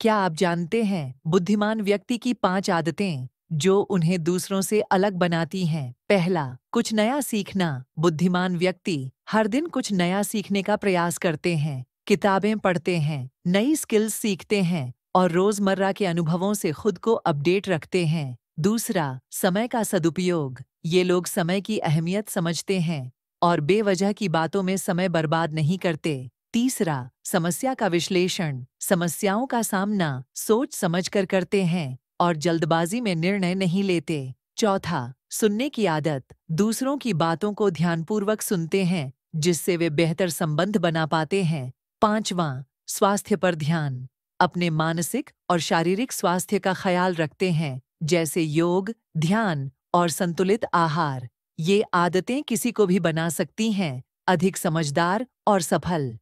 क्या आप जानते हैं बुद्धिमान व्यक्ति की पांच आदतें जो उन्हें दूसरों से अलग बनाती हैं पहला कुछ नया सीखना बुद्धिमान व्यक्ति हर दिन कुछ नया सीखने का प्रयास करते हैं किताबें पढ़ते हैं नई स्किल्स सीखते हैं और रोजमर्रा के अनुभवों से खुद को अपडेट रखते हैं दूसरा समय का सदुपयोग ये लोग समय की अहमियत समझते हैं और बेवजह की बातों में समय बर्बाद नहीं करते तीसरा समस्या का विश्लेषण समस्याओं का सामना सोच समझकर करते हैं और जल्दबाजी में निर्णय नहीं लेते चौथा सुनने की आदत दूसरों की बातों को ध्यानपूर्वक सुनते हैं जिससे वे बेहतर संबंध बना पाते हैं पांचवा स्वास्थ्य पर ध्यान अपने मानसिक और शारीरिक स्वास्थ्य का ख्याल रखते हैं जैसे योग ध्यान और संतुलित आहार ये आदतें किसी को भी बना सकती हैं अधिक समझदार और सफल